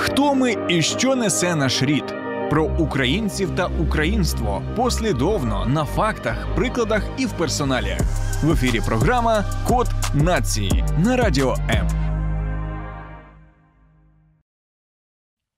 Хто ми і що несе наш рід? Про українців та українство послідовно на фактах, прикладах і в персоналі. В ефірі програма Код нації на радіо М.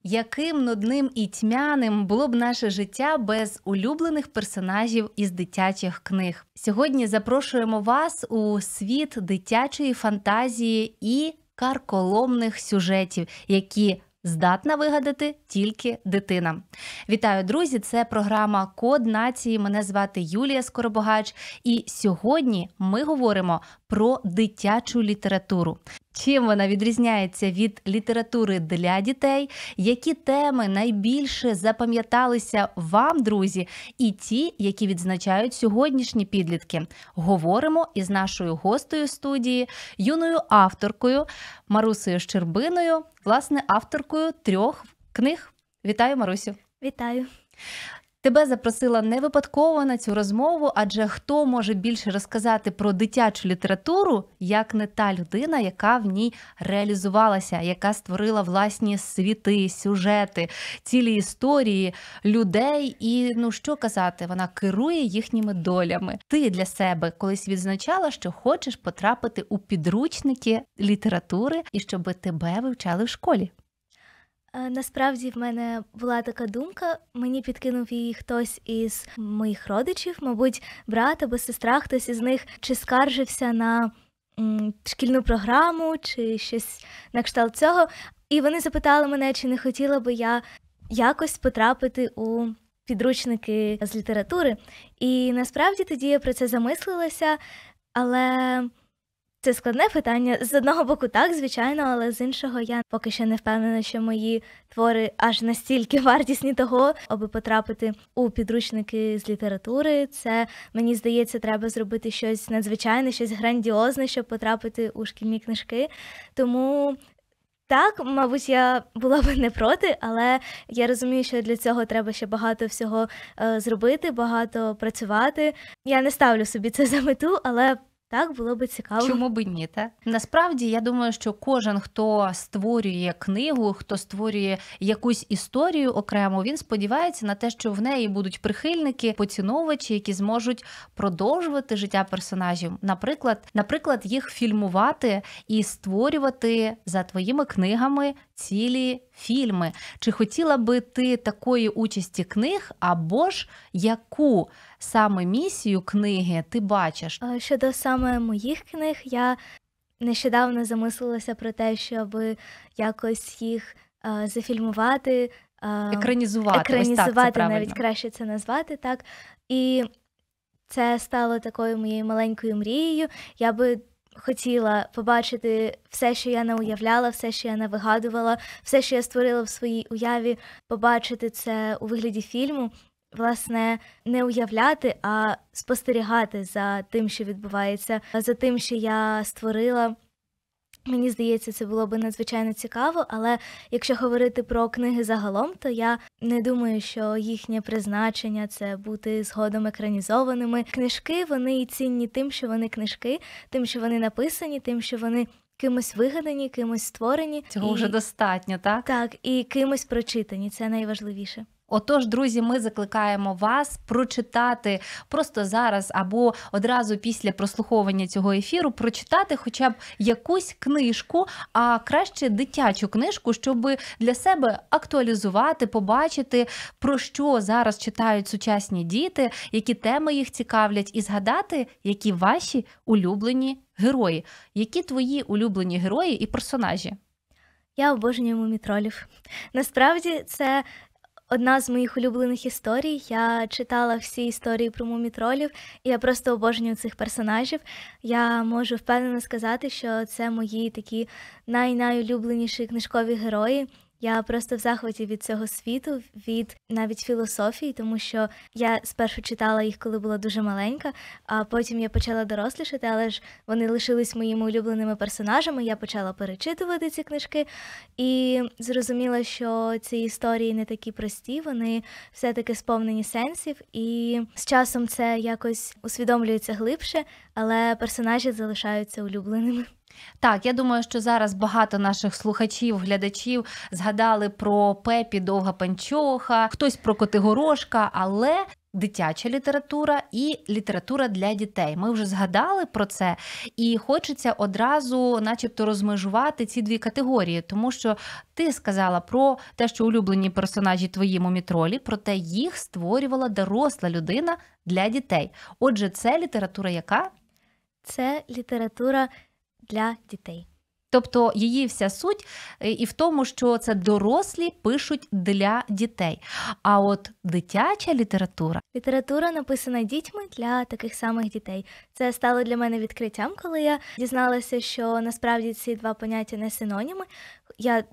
Яким нудним і тьмяним було б наше життя без улюблених персонажів із дитячих книг? Сьогодні запрошуємо вас у світ дитячої фантазії і карколомних сюжетів, які здатна вигадати тільки дитина. Вітаю, друзі! Це програма Код нації. Мене звати Юлія Скоробогач, і сьогодні ми говоримо про дитячу літературу. Чим вона відрізняється від літератури для дітей? Які теми найбільше запам'яталися вам, друзі, і ті, які відзначають сьогоднішні підлітки? Говоримо із нашою гостею студії, юною авторкою Марусею Щербиною, власне, авторкою трьох книг. Вітаю, Марусю! Вітаю! Тебе запросила не випадково на цю розмову, адже хто може більше розказати про дитячу літературу, як не та людина, яка в ній реалізувалася, яка створила власні світи, сюжети, цілі історії людей, і ну що казати, вона керує їхніми долями. Ти для себе колись відзначала, що хочеш потрапити у підручники літератури і щоб тебе вивчали в школі. Е, насправді в мене була така думка, мені підкинув її хтось із моїх родичів, мабуть, брат або сестра, хтось із них чи скаржився на шкільну програму, чи щось на кшталт цього. І вони запитали мене, чи не хотіла би я якось потрапити у підручники з літератури. І насправді тоді я про це замислилася, але це складне питання з одного боку, так звичайно, але з іншого я поки що не впевнена, що мої твори аж настільки вартісні того, аби потрапити у підручники з літератури. Це мені здається, треба зробити щось надзвичайне, щось грандіозне, щоб потрапити у шкільні книжки. Тому. Так, мабуть, я була б не проти, але я розумію, що для цього треба ще багато всього е, зробити, багато працювати. Я не ставлю собі це за мету, але так було би цікаво. Чому би ні? Та? Насправді я думаю, що кожен, хто створює книгу, хто створює якусь історію окремо, він сподівається на те, що в неї будуть прихильники, поціновувачі, які зможуть продовжувати життя персонажів. Наприклад, наприклад, їх фільмувати і створювати за твоїми книгами цілі фільми. Чи хотіла би ти такої участі книг, або ж яку саме місію книги ти бачиш? Щодо саме моїх книг, я нещодавно замислилася про те, щоб якось їх зафільмувати. Екранізувати, екранізувати так, навіть краще це назвати, так. І це стало такою моєю маленькою мрією. Я би хотіла побачити все, що я не уявляла, все, що я не вигадувала, все, що я створила в своїй уяві, побачити це у вигляді фільму. Власне, не уявляти, а спостерігати за тим, що відбувається, за тим, що я створила. Мені здається, це було би надзвичайно цікаво, але якщо говорити про книги загалом, то я не думаю, що їхнє призначення це бути згодом екранізованими. Книжки вони і цінні тим, що вони книжки, тим, що вони написані, тим, що вони кимось вигадані, кимось створені. Цього і... вже достатньо, так? Так, і кимось прочитані. Це найважливіше. Отож, друзі, ми закликаємо вас прочитати просто зараз або одразу після прослуховування цього ефіру, прочитати хоча б якусь книжку, а краще дитячу книжку, щоб для себе актуалізувати, побачити, про що зараз читають сучасні діти, які теми їх цікавлять, і згадати, які ваші улюблені герої, які твої улюблені герої і персонажі. Я обожнюю мумітролів. Насправді це одна з моїх улюблених історій. Я читала всі історії про мумітролів, і я просто обожнюю цих персонажів. Я можу впевнено сказати, що це мої такі най-найулюбленіші книжкові герої. Я просто в захваті від цього світу, від навіть філософії, тому що я спершу читала їх, коли була дуже маленька, а потім я почала дорослішати, але ж вони лишились моїми улюбленими персонажами. Я почала перечитувати ці книжки і зрозуміла, що ці історії не такі прості, вони все-таки сповнені сенсів, і з часом це якось усвідомлюється глибше, але персонажі залишаються улюбленими. Так, я думаю, що зараз багато наших слухачів, глядачів згадали про пепі довга панчоха, хтось про Котигорошка, але. Дитяча література і література для дітей. Ми вже згадали про це, і хочеться одразу, начебто, розмежувати ці дві категорії, тому що ти сказала про те, що улюблені персонажі твої мумітролі, проте їх створювала доросла людина для дітей. Отже, це література, яка це література для дітей. Тобто її вся суть е, і в тому, що це дорослі пишуть для дітей. А от дитяча література, література написана дітьми для таких самих дітей. Це стало для мене відкриттям, коли я дізналася, що насправді ці два поняття не синоніми. Я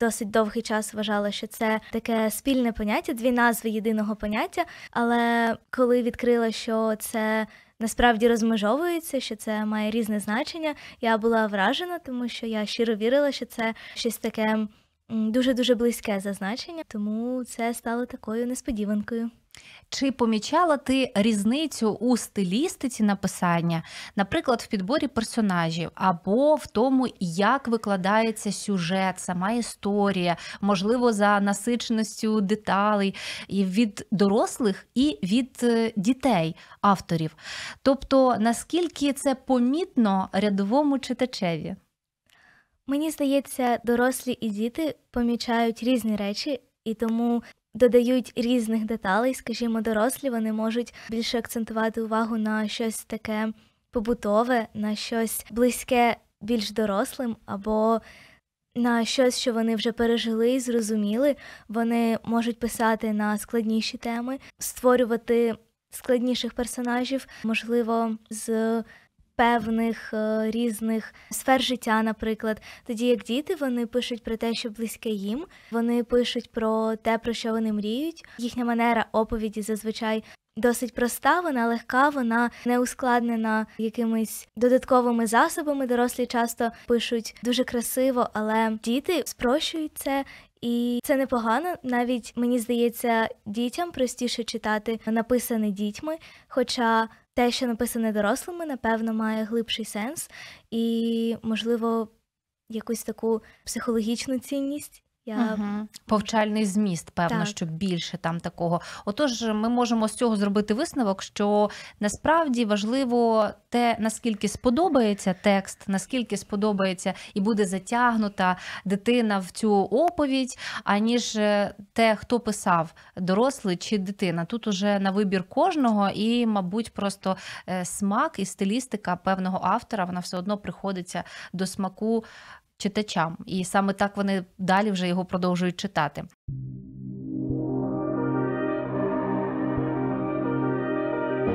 Досить довгий час вважала, що це таке спільне поняття, дві назви єдиного поняття. Але коли відкрила, що це насправді розмежовується, що це має різне значення. Я була вражена, тому що я щиро вірила, що це щось таке дуже дуже близьке зазначення, тому це стало такою несподіванкою. Чи помічала ти різницю у стилістиці написання, наприклад, в підборі персонажів, або в тому, як викладається сюжет, сама історія, можливо, за насиченістю деталей і від дорослих і від е, дітей, авторів? Тобто, наскільки це помітно рядовому читачеві? Мені здається, дорослі і діти помічають різні речі. І тому додають різних деталей. Скажімо, дорослі вони можуть більше акцентувати увагу на щось таке побутове, на щось близьке більш дорослим, або на щось, що вони вже пережили і зрозуміли. Вони можуть писати на складніші теми, створювати складніших персонажів, можливо, з певних е, різних сфер життя, наприклад. Тоді як діти вони пишуть про те, що близьке їм, вони пишуть про те, про що вони мріють. Їхня манера оповіді зазвичай. Досить проста, вона легка, вона не ускладнена якимись додатковими засобами. Дорослі часто пишуть дуже красиво, але діти спрощують це, і це непогано. Навіть мені здається, дітям простіше читати написане дітьми, хоча те, що написане дорослими, напевно, має глибший сенс і, можливо, якусь таку психологічну цінність. Я... Угу. Повчальний зміст, певно, так. що більше там такого. Отож, ми можемо з цього зробити висновок, що насправді важливо те, наскільки сподобається текст, наскільки сподобається і буде затягнута дитина в цю оповідь, аніж е, те, хто писав, дорослий чи дитина. Тут уже на вибір кожного, і, мабуть, просто е, смак і стилістика певного автора вона все одно приходиться до смаку читачам, і саме так вони далі вже його продовжують читати.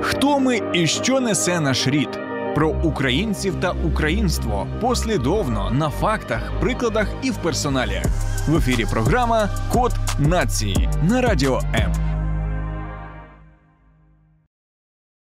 Хто ми і що несе наш рід? Про українців та українство послідовно на фактах, прикладах і в персоналі. В ефірі програма Код нації на радіо М.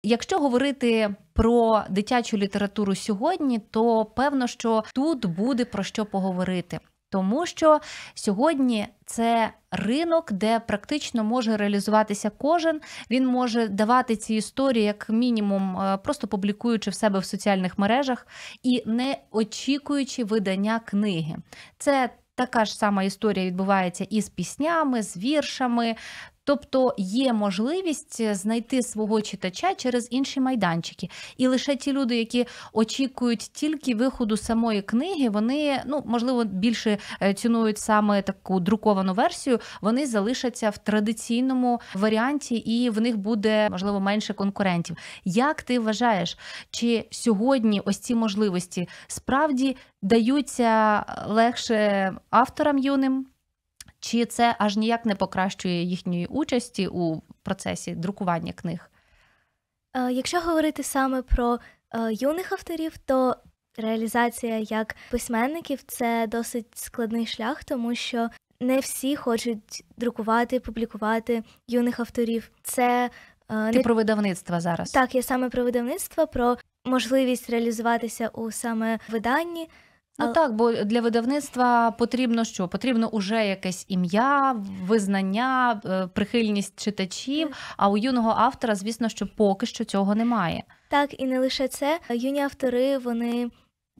Якщо говорити про дитячу літературу сьогодні, то певно, що тут буде про що поговорити. Тому що сьогодні це ринок, де практично може реалізуватися кожен. Він може давати ці історії, як мінімум, е, просто публікуючи в себе в соціальних мережах і не очікуючи видання книги. Це Така ж сама історія відбувається і з піснями, з віршами, Тобто є можливість е, знайти свого читача через інші майданчики, і лише ті люди, які очікують тільки виходу самої книги, вони ну можливо більше е, цінують саме таку друковану версію. Вони залишаться в традиційному варіанті, і в них буде можливо менше конкурентів. Як ти вважаєш, чи сьогодні ось ці можливості справді даються е, легше авторам юним? Чи це аж ніяк не покращує їхньої участі у процесі друкування книг? Е, якщо говорити саме про е, юних авторів, то реалізація як письменників це досить складний шлях, тому що не всі хочуть друкувати, публікувати юних авторів. Це е, ти не... про видавництво зараз. Так, я саме про видавництво, про можливість реалізуватися у саме виданні. Ну так, бо для видавництва потрібно що? Потрібно уже якесь ім'я, визнання, е, прихильність читачів. А у юного автора, звісно, що поки що цього немає. Так, і не лише це юні автори вони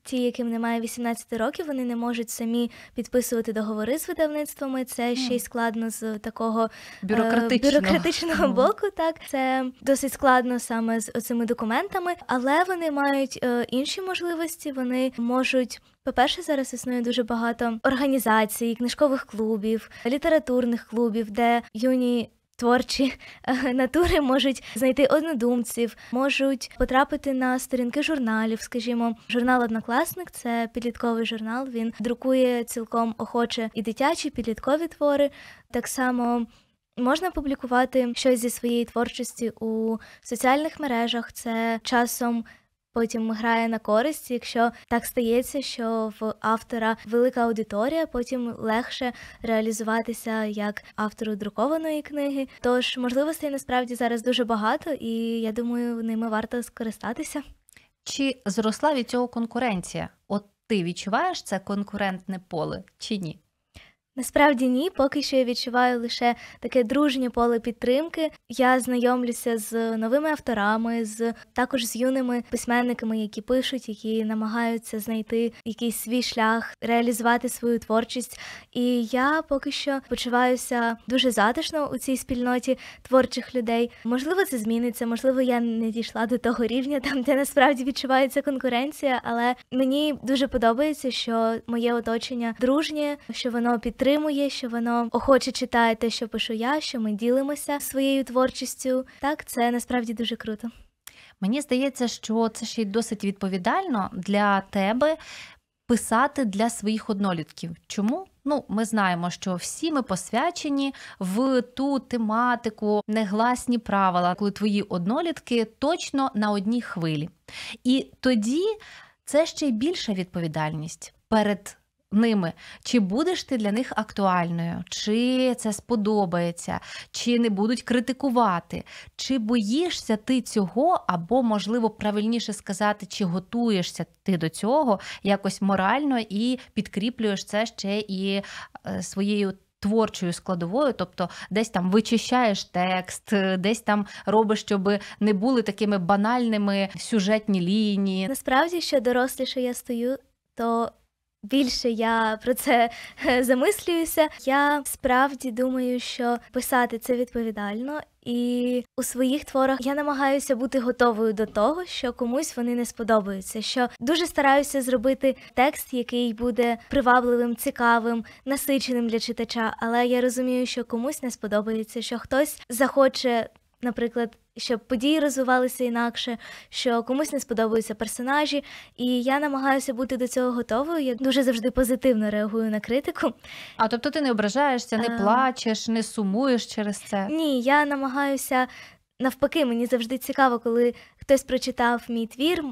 ті, яким немає 18 років, вони не можуть самі підписувати договори з видавництвами. Це ще й складно з такого бюрократичного, е, бюрократичного боку. Так це досить складно саме з цими документами, але вони мають е, інші можливості. Вони можуть. По-перше, зараз існує дуже багато організацій, книжкових клубів, літературних клубів, де юні творчі е, натури можуть знайти однодумців, можуть потрапити на сторінки журналів. Скажімо, журнал Однокласник це підлітковий журнал. Він друкує цілком охоче і дитячі, і підліткові твори. Так само. Можна публікувати щось зі своєї творчості у соціальних мережах. Це часом потім грає на користь. Якщо так стається, що в автора велика аудиторія, потім легше реалізуватися як автору друкованої книги. Тож можливостей насправді зараз дуже багато, і я думаю, ними варто скористатися. Чи зросла від цього конкуренція? От ти відчуваєш це конкурентне поле чи ні? Насправді ні, поки що я відчуваю лише таке дружнє поле підтримки. Я знайомлюся з новими авторами, з також з юними письменниками, які пишуть, які намагаються знайти якийсь свій шлях, реалізувати свою творчість. І я поки що почуваюся дуже затишно у цій спільноті творчих людей. Можливо, це зміниться, можливо, я не дійшла до того рівня, там де насправді відчувається конкуренція, але мені дуже подобається, що моє оточення дружнє, що воно підтримує підтримує, що воно охоче читає те, що пишу я, що ми ділимося своєю творчістю. Так, це насправді дуже круто. Мені здається, що це ще й досить відповідально для тебе писати для своїх однолітків. Чому? Ну, ми знаємо, що всі ми посвячені в ту тематику негласні правила, коли твої однолітки точно на одній хвилі. І тоді це ще й більша відповідальність перед ними, чи будеш ти для них актуальною, чи це сподобається, чи не будуть критикувати, чи боїшся ти цього, або, можливо, правильніше сказати, чи готуєшся ти до цього якось морально і підкріплюєш це ще і е, своєю. Творчою складовою, тобто десь там вичищаєш текст, е, десь там робиш, щоб не були такими банальними сюжетні лінії. Насправді, що доросліше я стою, то більше я про це е, замислююся. Я справді думаю, що писати це відповідально. І у своїх творах я намагаюся бути готовою до того, що комусь вони не сподобаються. Що дуже стараюся зробити текст, який буде привабливим, цікавим, насиченим для читача. Але я розумію, що комусь не сподобається, що хтось захоче, наприклад, щоб події розвивалися інакше, що комусь не сподобаються персонажі. І я намагаюся бути до цього готовою. Я дуже завжди позитивно реагую на критику. А тобто ти не ображаєшся, не а... Е. плачеш, не сумуєш через це? Ні, я намагаюся навпаки, мені завжди цікаво, коли хтось прочитав мій твір,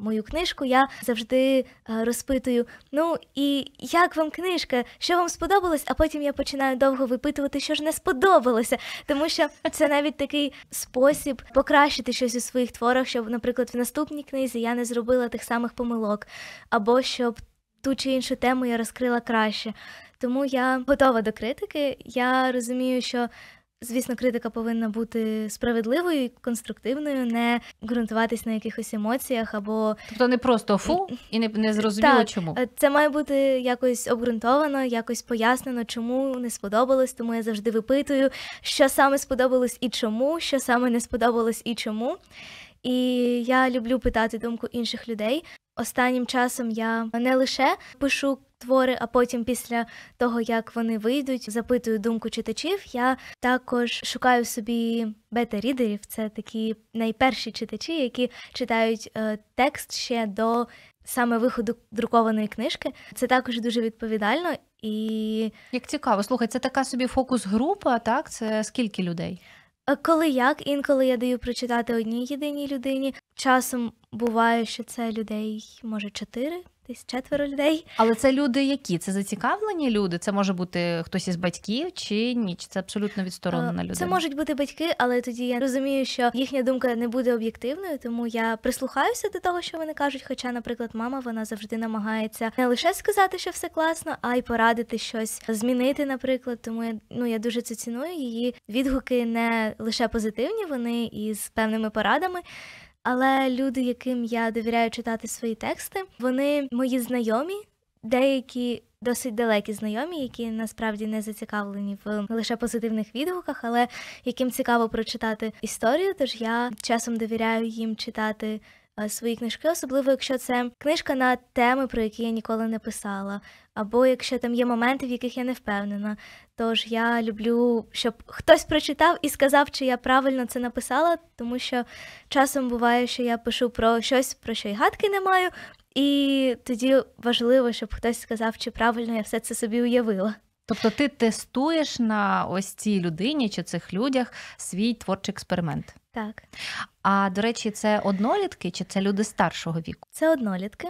мою книжку, я завжди е, розпитую: ну і як вам книжка? Що вам сподобалось? А потім я починаю довго випитувати, що ж не сподобалося, тому що це навіть такий спосіб покращити щось у своїх творах, щоб, наприклад, в наступній книзі я не зробила тих самих помилок, або щоб ту чи іншу тему я розкрила краще. Тому я готова до критики. Я розумію, що Звісно, критика повинна бути справедливою, конструктивною, не ґрунтуватись на якихось емоціях або тобто не просто фу і не не зрозуміло, так, чому е, це має бути якось обґрунтовано, якось пояснено, чому не сподобалось. Тому я завжди випитую, що саме сподобалось і чому, що саме не сподобалось і чому. І я люблю питати думку інших людей. Останнім часом я не лише пишу твори, а потім, після того як вони вийдуть, запитую думку читачів. Я також шукаю собі бета-рідерів. Це такі найперші читачі, які читають е, текст ще до саме виходу друкованої книжки. Це також дуже відповідально і як цікаво, слухай, це така собі фокус-група. Так, це скільки людей? Е, коли як, інколи я даю прочитати одній єдиній людині. Часом буває, що це людей, може, чотири десь четверо людей. Але це люди, які це зацікавлені люди? Це може бути хтось із батьків чи ні? Чи Це абсолютно відсторонена е, людина? Це можуть бути батьки, але тоді я розумію, що їхня думка не буде об'єктивною, тому я прислухаюся до того, що вони кажуть. Хоча, наприклад, мама вона завжди намагається не лише сказати, що все класно, а й порадити щось змінити, наприклад. Тому я ну я дуже це ціную. Її відгуки не лише позитивні, вони із певними порадами. Але люди, яким я довіряю читати свої тексти, вони мої знайомі, деякі досить далекі знайомі, які насправді не зацікавлені в лише позитивних відгуках, але яким цікаво прочитати історію. Тож я часом довіряю їм читати Е, свої книжки, особливо якщо це книжка на теми, про які я ніколи не писала, або якщо там є моменти, в яких я не впевнена. Тож я люблю, щоб хтось прочитав і сказав, чи я правильно це написала, тому що часом буває, що я пишу про щось, про що й гадки не маю, і тоді важливо, щоб хтось сказав, чи правильно я все це собі уявила. Тобто ти тестуєш на ось цій людині чи цих людях свій творчий експеримент. Так. А до речі, це однолітки чи це люди старшого віку? Це однолітки.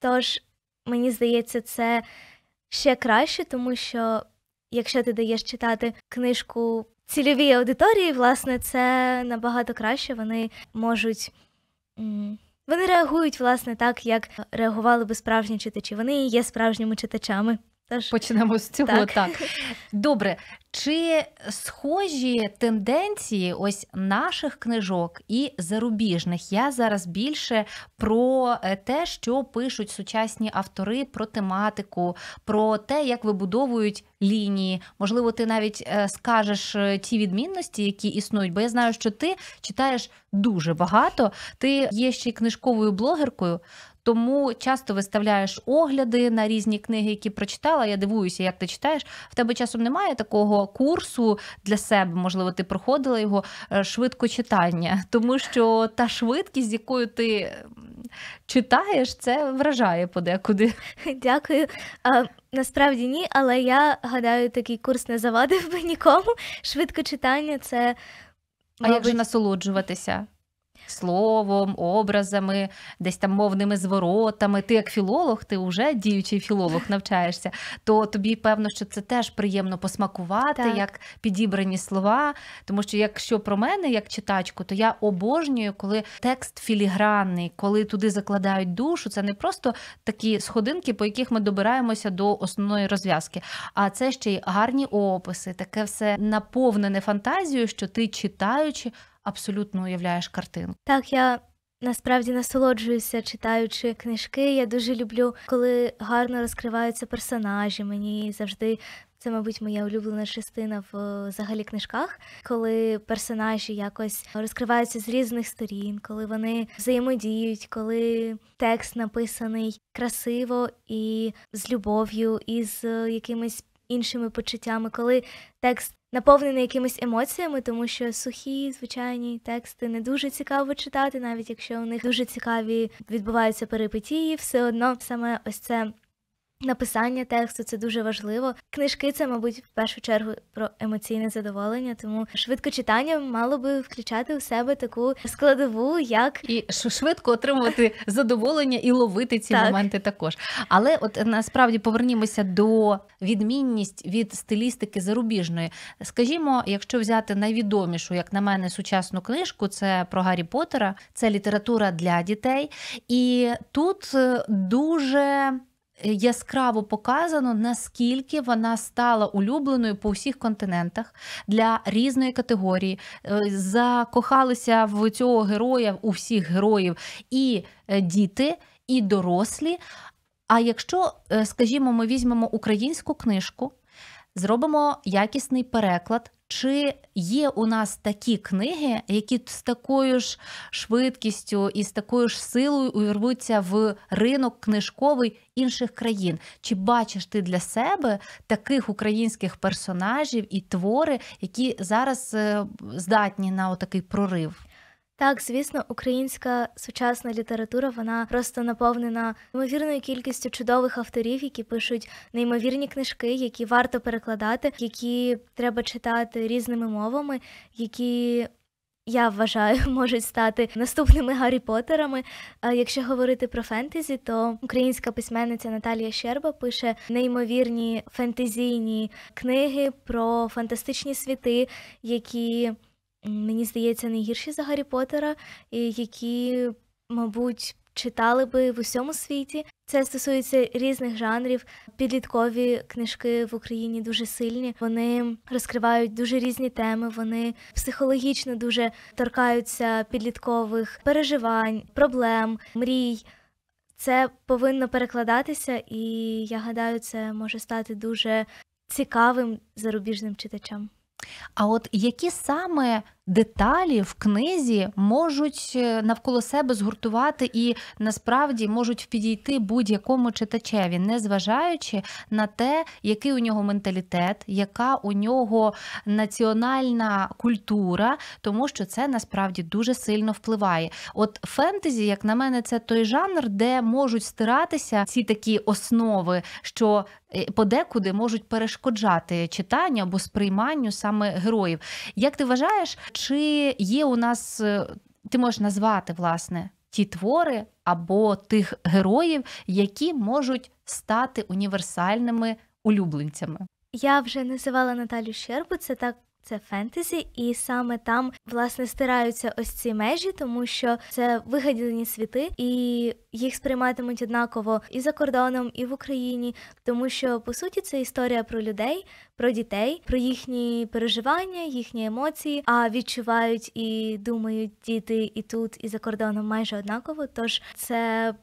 Тож, мені здається, це ще краще, тому що якщо ти даєш читати книжку цільовій аудиторії, власне, це набагато краще. Вони можуть. Вони реагують, власне, так, як реагували би справжні читачі. Вони є справжніми читачами. Тож почнемо з цього. Так. так добре. Чи схожі тенденції ось наших книжок і зарубіжних? Я зараз більше про е, те, що пишуть сучасні автори, про тематику, про те, як вибудовують лінії. Можливо, ти навіть е, скажеш е, ті відмінності, які існують, бо я знаю, що ти читаєш дуже багато. Ти є ще й книжковою блогеркою. Тому часто виставляєш огляди на різні книги, які прочитала. Я дивуюся, як ти читаєш. В тебе часом немає такого курсу для себе. Можливо, ти проходила його е, швидко читання, тому що та швидкість, з якою ти читаєш, це вражає подекуди. Дякую. Насправді ні, але я гадаю, такий курс не завадив би нікому. Швидко читання це. А як же насолоджуватися? словом, образами, десь там мовними зворотами. Ти як філолог, ти вже діючий філолог навчаєшся, то тобі певно, що це теж приємно посмакувати, так. як підібрані слова. Тому що, якщо про мене, як читачку, то я обожнюю, коли текст філігранний, коли туди закладають душу, це не просто такі сходинки, по яких ми добираємося до основної розв'язки, а це ще й гарні описи, таке все наповнене фантазією, що ти читаючи абсолютно уявляєш картину. Так, я насправді насолоджуюся читаючи книжки. Я дуже люблю, коли гарно розкриваються персонажі. Мені завжди. Це, мабуть, моя улюблена частина в взагалі книжках, коли персонажі якось розкриваються з різних сторін, коли вони взаємодіють, коли текст написаний красиво і з любов'ю, і з якимись іншими почуттями, коли текст наповнений якимись емоціями, тому що сухі, звичайні тексти не дуже цікаво читати, навіть якщо у них дуже цікаві відбуваються перипетії, все одно саме ось це Написання тексту це дуже важливо. Книжки це, мабуть, в першу чергу про емоційне задоволення, тому швидко читання мало би включати у себе таку складову, як і швидко отримувати задоволення і ловити ці так. моменти також. Але от насправді повернімося до відмінність від стилістики зарубіжної. Скажімо, якщо взяти найвідомішу, як на мене, сучасну книжку, це про Гаррі Поттера, це література для дітей, і тут е, дуже яскраво показано, наскільки вона стала улюбленою по всіх континентах для різної категорії. Е, закохалися в цього героя у всіх героїв і е, діти, і дорослі. А якщо, е, скажімо, ми візьмемо українську книжку зробимо якісний переклад. Чи є у нас такі книги, які з такою ж швидкістю і з такою ж силою увірвуться в ринок книжковий інших країн? Чи бачиш ти для себе таких українських персонажів і твори, які зараз е, здатні на отакий прорив? Так, звісно, українська сучасна література вона просто наповнена неймовірною кількістю чудових авторів, які пишуть неймовірні книжки, які варто перекладати, які треба читати різними мовами, які. Я вважаю, можуть стати наступними Гаррі Поттерами. А якщо говорити про фентезі, то українська письменниця Наталія Щерба пише неймовірні фентезійні книги про фантастичні світи, які мені здається, найгірші за Гаррі Поттера, які, мабуть, читали би в усьому світі. Це стосується різних жанрів. Підліткові книжки в Україні дуже сильні. Вони розкривають дуже різні теми. Вони психологічно дуже торкаються підліткових переживань, проблем, мрій. Це повинно перекладатися, і я гадаю, це може стати дуже цікавим зарубіжним читачам. А от які саме деталі в книзі можуть е, навколо себе згуртувати і насправді можуть підійти будь-якому читачеві, незважаючи на те, який у нього менталітет, яка у нього національна культура, тому що це насправді дуже сильно впливає. От фентезі, як на мене, це той жанр, де можуть стиратися ці такі основи, що е, подекуди можуть перешкоджати читанню або сприйманню саме героїв. Як ти вважаєш, чи є у нас, е, ти можеш назвати власне ті твори або тих героїв, які можуть стати універсальними улюбленцями? Я вже називала Наталю Щербу, це так це фентезі, і саме там власне стираються ось ці межі, тому що це вигаділені світи, і їх сприйматимуть однаково і за кордоном, і в Україні, тому що по суті це історія про людей, про дітей, про їхні переживання, їхні емоції. А відчувають і думають діти і тут, і за кордоном майже однаково. Тож це.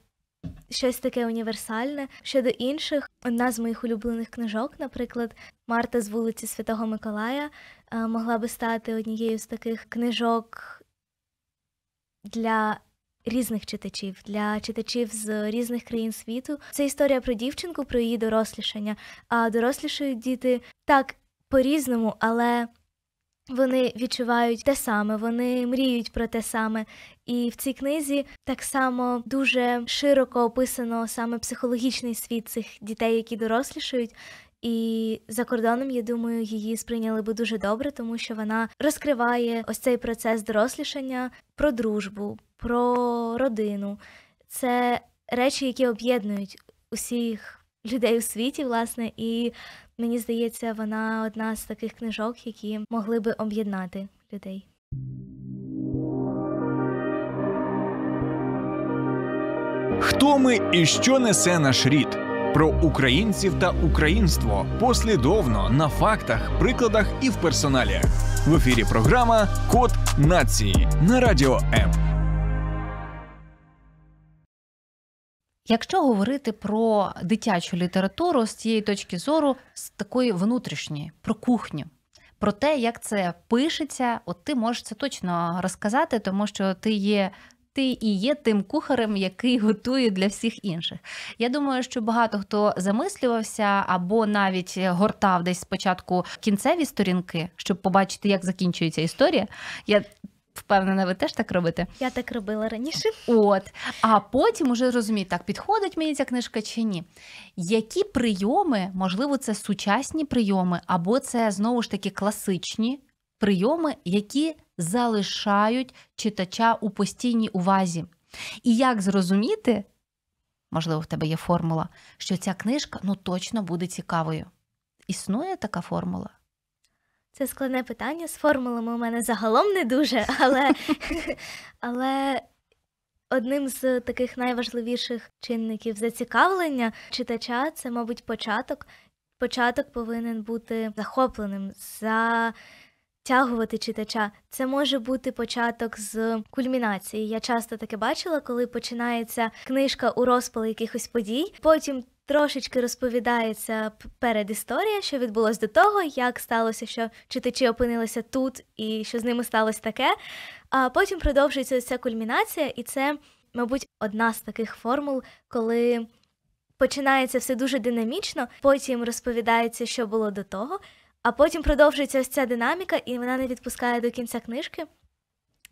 Щось таке універсальне щодо інших. Одна з моїх улюблених книжок, наприклад, Марта з вулиці Святого Миколая. Е, могла би стати однією з таких книжок для різних читачів, для читачів з різних країн світу. Це історія про дівчинку, про її дорослішання. А дорослішають діти так по-різному, але. Вони відчувають те саме, вони мріють про те саме. І в цій книзі так само дуже широко описано саме психологічний світ цих дітей, які дорослішають, і за кордоном, я думаю, її сприйняли би дуже добре, тому що вона розкриває ось цей процес дорослішання про дружбу, про родину. Це речі, які об'єднують усіх людей у світі, власне, і мені здається, вона одна з таких книжок, які могли би об'єднати людей. Хто ми і що несе наш рід? про українців та українство послідовно на фактах, прикладах і в персоналі. В ефірі програма Код нації на радіо М. Якщо говорити про дитячу літературу з цієї точки зору, з такої внутрішньої, про кухню. Про те, як це пишеться, от ти можеш це точно розказати, тому що ти є ти і є тим кухарем, який готує для всіх інших. Я думаю, що багато хто замислювався або навіть гортав десь спочатку кінцеві сторінки, щоб побачити, як закінчується історія. Я Впевнена, ви теж так робите? Я так робила раніше. От, а потім уже розуміють, так підходить мені ця книжка чи ні. Які прийоми, можливо, це сучасні прийоми, або це знову ж таки класичні прийоми, які залишають читача у постійній увазі. І як зрозуміти, можливо, в тебе є формула, що ця книжка ну точно буде цікавою. Існує така формула? Це складне питання з формулами у мене загалом не дуже, але але одним з таких найважливіших чинників зацікавлення читача це, мабуть, початок. Початок повинен бути захопленим, за втягувати читача. Це може бути початок з кульмінації. Я часто таке бачила, коли починається книжка у розпал якихось подій. Потім трошечки розповідається перед історія, що відбулось до того, як сталося, що читачі опинилися тут, і що з ними сталося таке. А потім продовжується ця кульмінація, і це, мабуть, одна з таких формул, коли. Починається все дуже динамічно, потім розповідається, що було до того, а потім продовжується ось ця динаміка, і вона не відпускає до кінця книжки.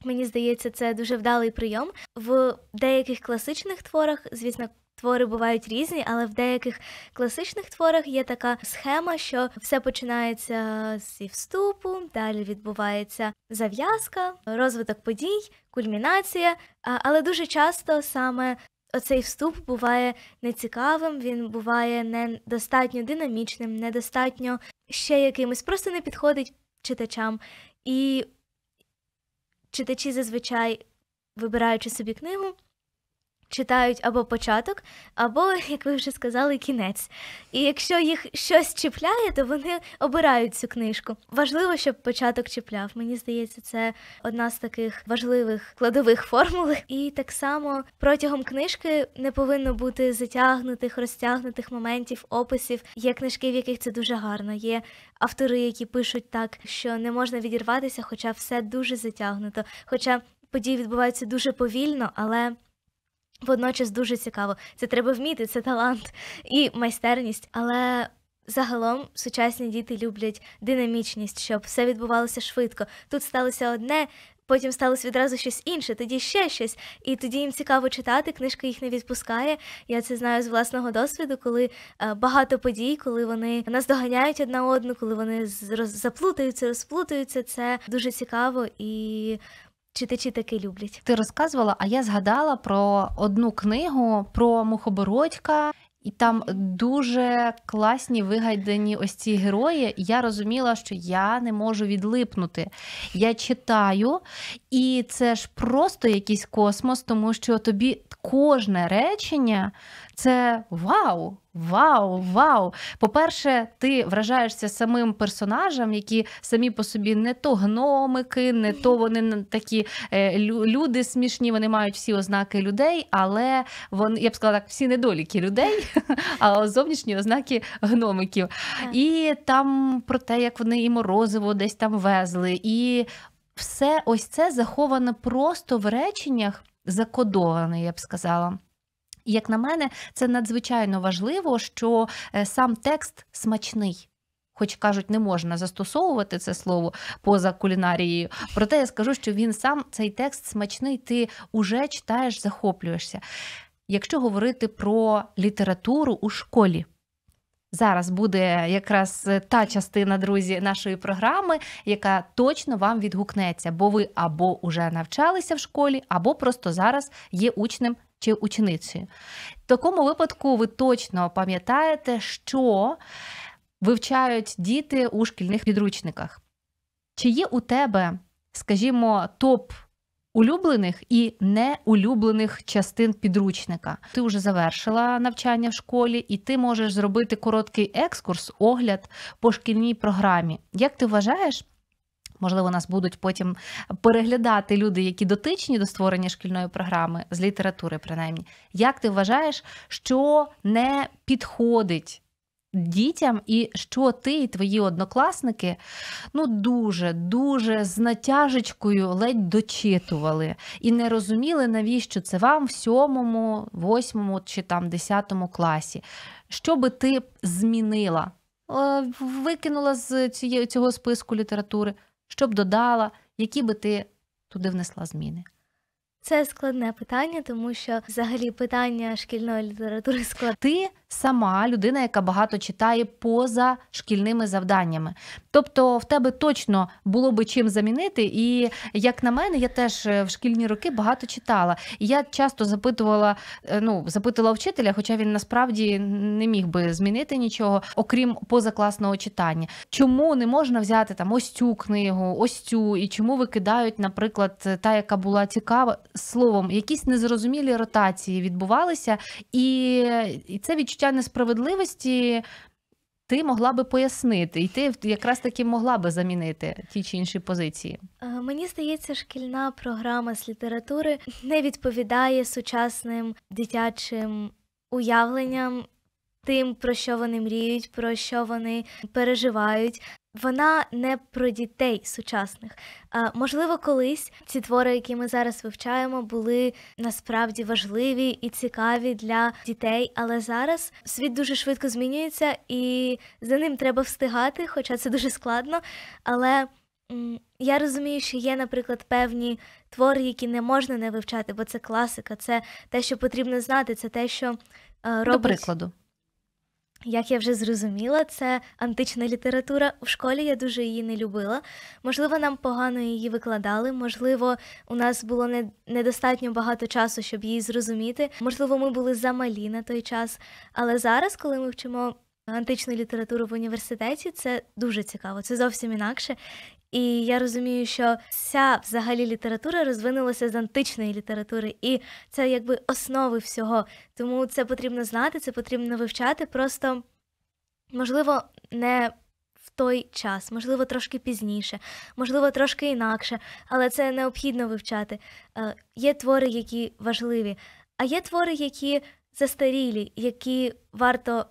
Мені здається, це дуже вдалий прийом. В деяких класичних творах, звісно, твори бувають різні, але в деяких класичних творах є така схема, що все починається зі вступу, далі відбувається зав'язка, розвиток подій, кульмінація. Але дуже часто саме оцей вступ буває нецікавим, він буває недостатньо динамічним, недостатньо ще якимось, просто не підходить читачам. І читачі зазвичай, вибираючи собі книгу, читають або початок, або, як ви вже сказали, кінець. І якщо їх щось чіпляє, то вони обирають цю книжку. Важливо, щоб початок чіпляв. Мені здається, це одна з таких важливих кладових формул. І так само протягом книжки не повинно бути затягнутих, розтягнутих моментів, описів. Є книжки, в яких це дуже гарно. Є автори, які пишуть так, що не можна відірватися, хоча все дуже затягнуто. Хоча події відбуваються дуже повільно, але Водночас дуже цікаво. Це треба вміти, це талант і майстерність. Але загалом сучасні діти люблять динамічність, щоб все відбувалося швидко. Тут сталося одне. Потім сталося відразу щось інше, тоді ще щось. І тоді їм цікаво читати, книжка їх не відпускає. Я це знаю з власного досвіду, коли е, багато подій, коли вони наздоганяють одна одну, коли вони заплутаються, розплутаються. Це дуже цікаво і читачі таки люблять. Ти розказувала, а я згадала про одну книгу про мухобородька. І там дуже класні вигадані ось ці герої. Я розуміла, що я не можу відлипнути. Я читаю, і це ж просто якийсь космос, тому що тобі кожне речення це вау! Вау, вау! По-перше, ти вражаєшся самим персонажам, які самі по собі не то гномики, не то вони такі е, люди смішні, вони мають всі ознаки людей, але вони, я б сказала так, всі недоліки людей, а зовнішні ознаки гномиків. І там про те, як вони і морозиво десь там везли, і все ось це заховане просто в реченнях, закодоване, я б сказала. І як на мене, це надзвичайно важливо, що е, сам текст смачний. Хоч кажуть, не можна застосовувати це слово поза кулінарією. Проте я скажу, що він сам цей текст смачний, ти уже читаєш, захоплюєшся. Якщо говорити про літературу у школі, зараз буде якраз е, та частина друзі нашої програми, яка точно вам відгукнеться, бо ви або вже навчалися в школі, або просто зараз є учнем чи ученицею. В такому випадку ви точно пам'ятаєте, що вивчають діти у шкільних підручниках. Чи є у тебе, скажімо, топ улюблених і неулюблених частин підручника? Ти вже завершила навчання в школі, і ти можеш зробити короткий екскурс, огляд по шкільній програмі. Як ти вважаєш? Можливо, нас будуть потім переглядати люди, які дотичні до створення шкільної програми з літератури, принаймні. Як ти вважаєш, що не підходить дітям, і що ти і твої однокласники ну дуже, дуже з натяжечкою ледь дочитували і не розуміли, навіщо це вам в сьомому, восьмому чи там десятому класі? Що би ти змінила? Е, викинула з цього списку літератури? що б додала, які би ти туди внесла зміни? Це складне питання, тому що взагалі питання шкільної літератури складне. Ти сама людина, яка багато читає поза шкільними завданнями. Тобто в тебе точно було би чим замінити. І як на мене, я теж е, в шкільні роки багато читала. І я часто запитувала, е, ну запитувала вчителя, хоча він насправді не міг би змінити нічого, окрім позакласного читання. Чому не можна взяти там ось цю книгу, ось цю, і чому викидають, наприклад, е, та, яка була цікава, словом, якісь незрозумілі ротації відбувалися, і, і це відчуття несправедливості ти могла би пояснити, і ти якраз таки могла би замінити ті чи інші позиції. Е, мені здається, шкільна програма з літератури не відповідає сучасним дитячим уявленням. Тим, про що вони мріють, про що вони переживають вона не про дітей сучасних. А, Можливо, колись ці твори, які ми зараз вивчаємо, були насправді важливі і цікаві для дітей. Але зараз світ дуже швидко змінюється, і за ним треба встигати, хоча це дуже складно. Але я розумію, що є, наприклад, певні твори, які не можна не вивчати, бо це класика, це те, що потрібно знати, це те, що робить... До прикладу. Як я вже зрозуміла, це антична література. В школі я дуже її не любила. Можливо, нам погано її викладали, можливо, у нас було недостатньо багато часу, щоб її зрозуміти. Можливо, ми були замалі на той час. Але зараз, коли ми вчимо античну літературу в університеті, це дуже цікаво, це зовсім інакше. І я розумію, що вся взагалі література розвинулася з античної літератури, і це якби основи всього. Тому це потрібно знати, це потрібно вивчати. Просто можливо, не в той час, можливо, трошки пізніше, можливо, трошки інакше, але це необхідно вивчати. Е, є твори, які важливі, а є твори, які застарілі, які варто.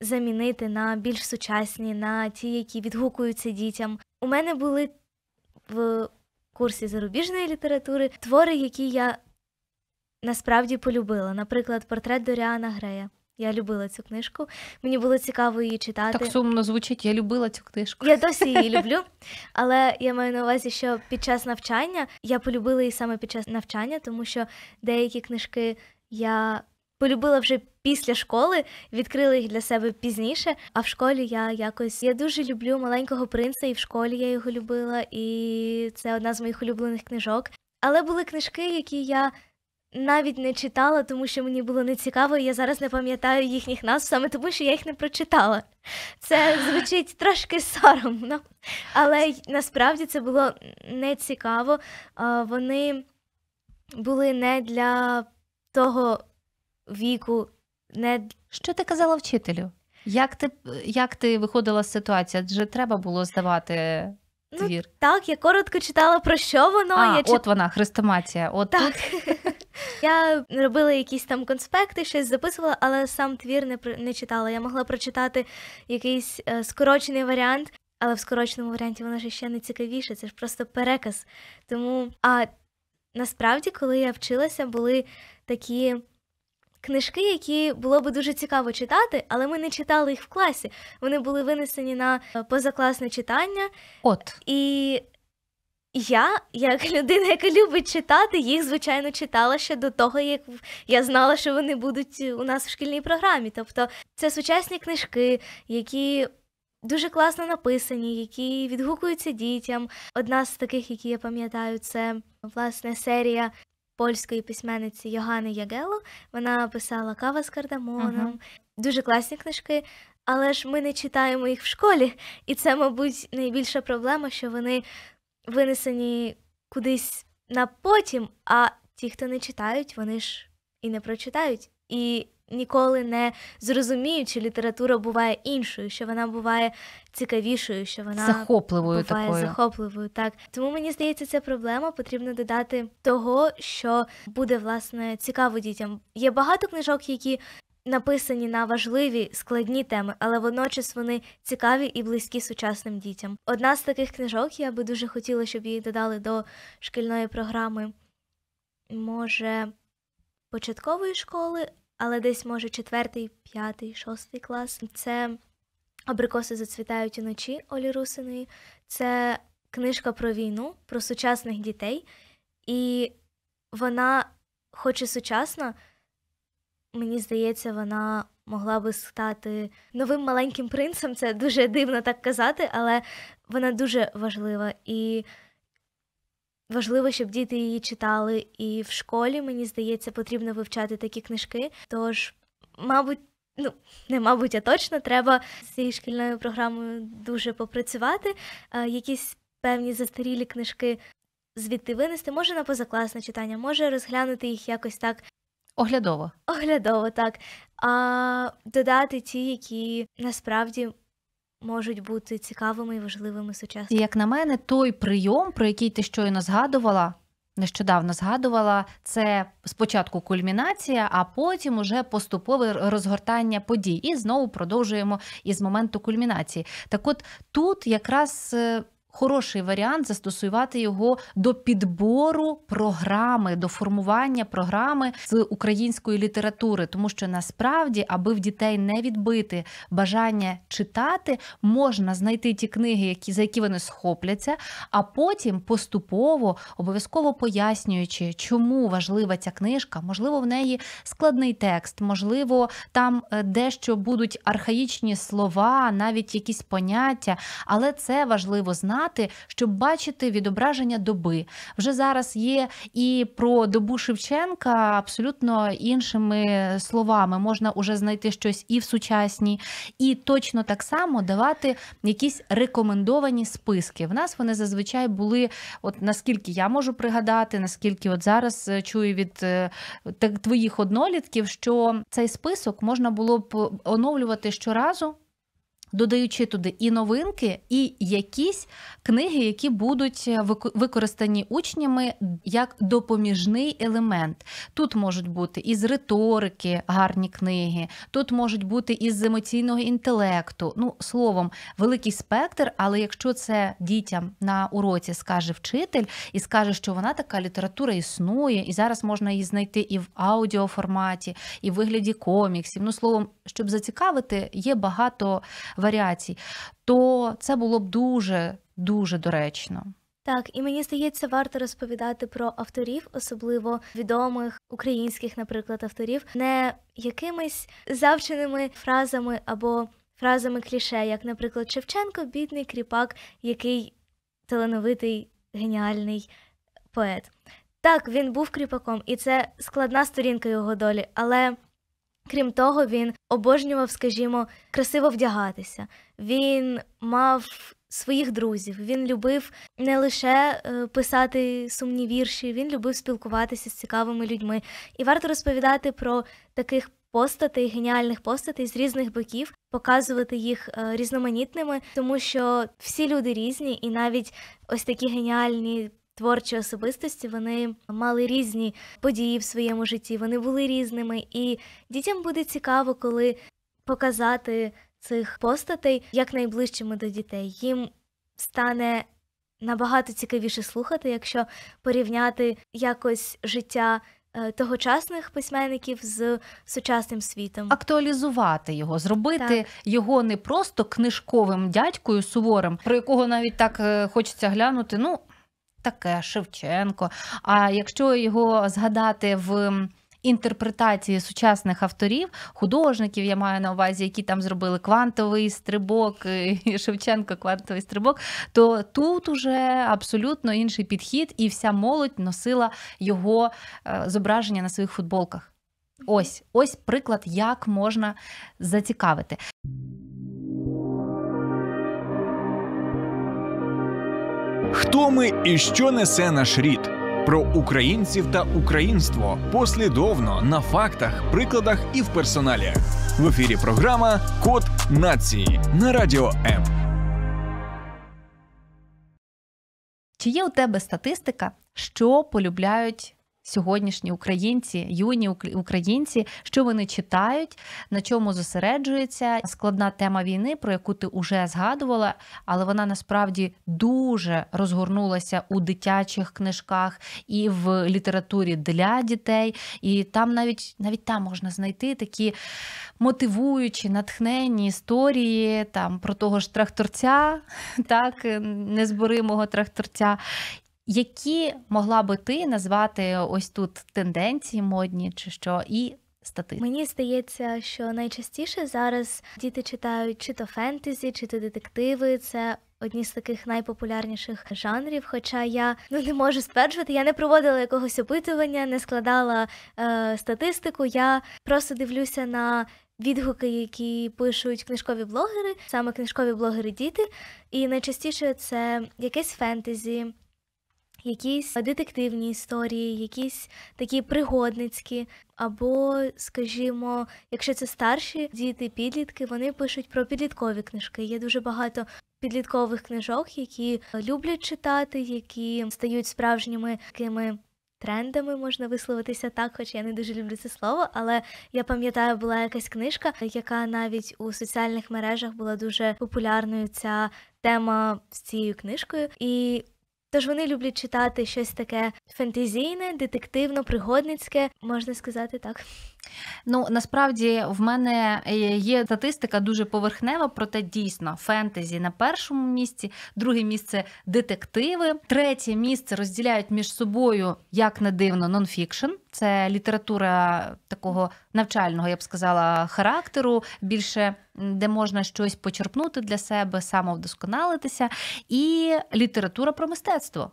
Замінити на більш сучасні, на ті, які відгукуються дітям. У мене були в курсі зарубіжної літератури твори, які я насправді полюбила. Наприклад, портрет Доріана Грея. Я любила цю книжку, мені було цікаво її читати. Так сумно звучить, я любила цю книжку. Я досі її люблю, але я маю на увазі, що під час навчання я полюбила її саме під час навчання, тому що деякі книжки я полюбила вже після школи, відкрили їх для себе пізніше. А в школі я якось я дуже люблю маленького принца, і в школі я його любила, і це одна з моїх улюблених книжок. Але були книжки, які я навіть не читала, тому що мені було нецікаво, і я зараз не пам'ятаю їхніх назв, саме тому що я їх не прочитала. Це звучить трошки соромно, але насправді це було не цікаво. Вони були не для того віку, не що ти казала вчителю? Як ти як ти виходила з ситуації? Адже треба було здавати ну, твір? Ну, так, я коротко читала про що воно. А, я От чит... вона, хрестоматія. От так. Тут. Я робила якісь там конспекти, щось записувала, але сам твір не не читала. Я могла прочитати якийсь е, скорочений варіант, але в скороченому варіанті воно ж ще не цікавіше, це ж просто переказ. Тому а насправді, коли я вчилася, були такі книжки, які було би дуже цікаво читати, але ми не читали їх в класі. Вони були винесені на е, позакласне читання. От і. Я, як людина, яка любить читати, їх звичайно читала ще до того, як я знала, що вони будуть у нас в шкільній програмі. Тобто, це сучасні книжки, які дуже класно написані, які відгукуються дітям. Одна з таких, які я пам'ятаю, це власне серія польської письменниці Йогани Ягело. Вона писала кава з кардамоном, uh-huh. дуже класні книжки. Але ж ми не читаємо їх в школі, і це, мабуть, найбільша проблема, що вони винесені кудись на потім. А ті, хто не читають, вони ж і не прочитають. І ніколи не зрозумію, чи література буває іншою, що вона буває цікавішою, що вона захопливою буває такою. захопливою. Так тому мені здається, ця проблема потрібно додати того, що буде власне цікаво дітям. Є багато книжок, які. Написані на важливі складні теми, але водночас вони цікаві і близькі сучасним дітям. Одна з таких книжок, я би дуже хотіла, щоб її додали до шкільної програми, може, початкової школи, але десь, може, четвертий, п'ятий, шостий клас. Це абрикоси зацвітають уночі Олі Русиної. Це книжка про війну, про сучасних дітей. І вона, хоч і сучасна, мені здається, вона. Могла би стати новим маленьким принцем, це дуже дивно так казати, але вона дуже важлива. І Важливо, щоб діти її читали, і в школі мені здається, потрібно вивчати такі книжки. Тож, мабуть, ну не мабуть, а точно треба з цією шкільною програмою дуже попрацювати. Е, якісь певні застарілі книжки звідти винести. Може на позакласне читання, може розглянути їх якось так. Оглядово. Оглядово, так. А додати ті, які насправді можуть бути цікавими і важливими сучасними. Як на мене, той прийом, про який ти щойно згадувала. Нещодавно згадувала це спочатку кульмінація, а потім уже поступове розгортання подій. І знову продовжуємо із моменту кульмінації. Так, от тут якраз е, хороший варіант застосувати його до підбору програми, до формування програми з української літератури, тому що насправді, аби в дітей не відбити бажання читати, можна знайти ті книги, які за які вони схопляться, а потім поступово обов'язково пояснюючи, чому важлива ця книжка, можливо, в неї складний текст, можливо, там е, дещо будуть архаїчні слова, навіть якісь поняття, але це важливо знати кімнати, щоб бачити відображення доби. Вже зараз є і про добу Шевченка абсолютно іншими словами. Можна вже знайти щось і в сучасній, і точно так само давати якісь рекомендовані списки. В нас вони зазвичай були, от наскільки я можу пригадати, наскільки от зараз е, чую від е, твоїх однолітків, що цей список можна було б е, оновлювати щоразу додаючи туди і новинки, і якісь книги, які будуть е, використані учнями як допоміжний елемент. Тут можуть бути із риторики гарні книги, тут можуть бути і з емоційного інтелекту. Ну, словом, великий спектр, але якщо це дітям на уроці скаже вчитель і скаже, що вона така література існує, і зараз можна її знайти і в аудіоформаті, і в вигляді коміксів. Ну, словом, щоб зацікавити, є багато варіацій, то це було б дуже дуже доречно. Так, і мені здається, варто розповідати про авторів, особливо відомих українських, наприклад, авторів, не якимись завченими фразами або фразами кліше, як, наприклад, Шевченко, бідний кріпак, який талановитий геніальний поет. Так, він був кріпаком, і це складна сторінка його долі, але крім того, він обожнював, скажімо, красиво вдягатися. Він мав своїх друзів. Він любив не лише е, писати сумні вірші, він любив спілкуватися з цікавими людьми. І варто розповідати про таких постатей, геніальних постатей з різних боків, показувати їх е, різноманітними, тому що всі люди різні, і навіть ось такі геніальні творчі особистості. Вони мали різні події в своєму житті, вони були різними, і дітям буде цікаво, коли показати цих постатей як найближчими до дітей. Їм стане набагато цікавіше слухати, якщо порівняти якось життя. Е, тогочасних письменників з сучасним світом актуалізувати його, зробити так. його не просто книжковим дядькою суворим, про якого навіть так е, хочеться глянути. Ну таке Шевченко. А якщо його згадати в інтерпретації сучасних авторів, художників, я маю на увазі, які там зробили квантовий стрибок, е, і Шевченко, квантовий стрибок, то тут уже абсолютно інший підхід, і вся молодь носила його е, зображення на своїх футболках. Ось ось приклад, як можна зацікавити. Хто ми і що несе наш рід? Про українців та українство послідовно на фактах, прикладах і в персоналі. В ефірі програма Код нації на радіо М. Чи є у тебе статистика, що полюбляють сьогоднішні українці, юні українці, що вони читають, на чому зосереджується Складна тема війни, про яку ти вже згадувала, але вона насправді дуже розгорнулася у дитячих книжках і в літературі для дітей. І там навіть навіть там можна знайти такі мотивуючі, натхненні історії там про того ж тракторця, так незборимого тракторця. Які могла би ти назвати ось тут тенденції модні чи що, і статистику? Мені здається, що найчастіше зараз діти читають чи то фентезі, чи то детективи. Це одні з таких найпопулярніших жанрів. Хоча я ну не можу стверджувати, я не проводила якогось опитування, не складала е, статистику. Я просто дивлюся на. Відгуки, які пишуть книжкові блогери, саме книжкові блогери діти. І найчастіше це якесь фентезі, якісь детективні історії, якісь такі пригодницькі, або, скажімо, якщо це старші діти, підлітки, вони пишуть про підліткові книжки. Є дуже багато. Підліткових книжок, які люблять читати, які стають справжніми такими трендами, можна висловитися так, хоч я не дуже люблю це слово. Але я пам'ятаю, була якась книжка, яка навіть у соціальних мережах була дуже популярною. Ця тема з цією книжкою, і Тож вони люблять читати щось таке фентезійне, детективно, пригодницьке, можна сказати так. Ну насправді в мене е, є статистика дуже поверхнева, проте дійсно фентезі на першому місці, друге місце детективи, третє місце розділяють між собою як не дивно нонфікшн. Це література такого навчального, я б сказала, характеру, більше де можна щось почерпнути для себе, самовдосконалитися, і література про мистецтво.